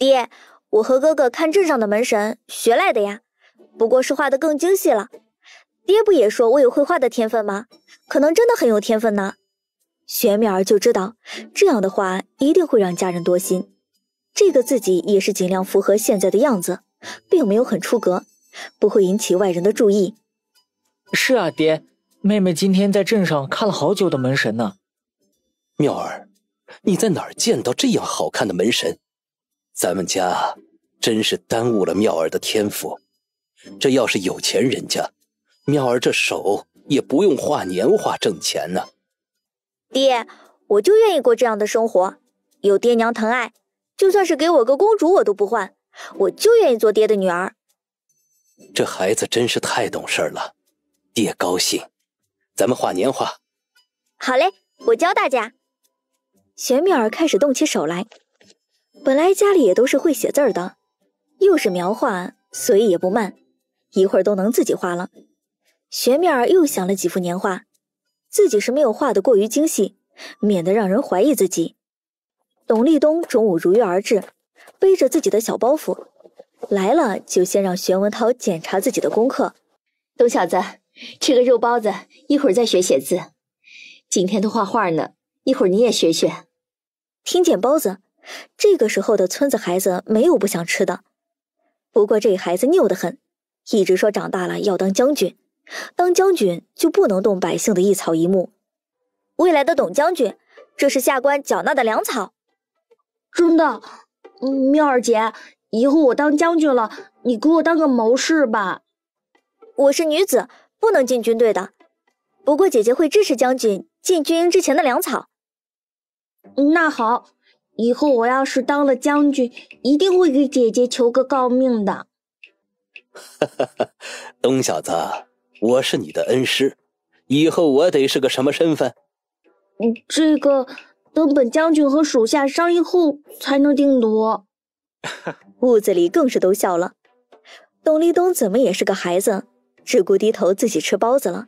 爹，我和哥哥看镇上的门神学来的呀，不过是画的更精细了。爹不也说我有绘画的天分吗？可能真的很有天分呢。玄妙儿就知道，这样的话一定会让家人多心。这个自己也是尽量符合现在的样子，并没有很出格，不会引起外人的注意。是啊，爹，妹妹今天在镇上看了好久的门神呢。妙儿，你在哪儿见到这样好看的门神？咱们家真是耽误了妙儿的天赋，这要是有钱人家，妙儿这手也不用画年画挣钱呢。爹，我就愿意过这样的生活，有爹娘疼爱，就算是给我个公主我都不换，我就愿意做爹的女儿。这孩子真是太懂事儿了，爹高兴。咱们画年画，好嘞，我教大家。玄妙儿开始动起手来。本来家里也都是会写字儿的，又是描画，所以也不慢，一会儿都能自己画了。玄面儿又想了几幅年画，自己是没有画的过于精细，免得让人怀疑自己。董立东中午如约而至，背着自己的小包袱，来了就先让玄文涛检查自己的功课。董小子，吃个肉包子，一会儿再学写字。今天都画画呢，一会儿你也学学。听见包子。这个时候的村子孩子没有不想吃的，不过这孩子拗得很，一直说长大了要当将军，当将军就不能动百姓的一草一木。未来的董将军，这是下官缴纳的粮草。真的，妙儿姐，以后我当将军了，你给我当个谋士吧。我是女子，不能进军队的，不过姐姐会支持将军进军营之前的粮草。那好。以后我要是当了将军，一定会给姐姐求个诰命的。哈哈哈，东小子，我是你的恩师，以后我得是个什么身份？嗯，这个等本将军和属下商议后才能定夺。屋子里更是都笑了。董立东怎么也是个孩子，只顾低头自己吃包子了。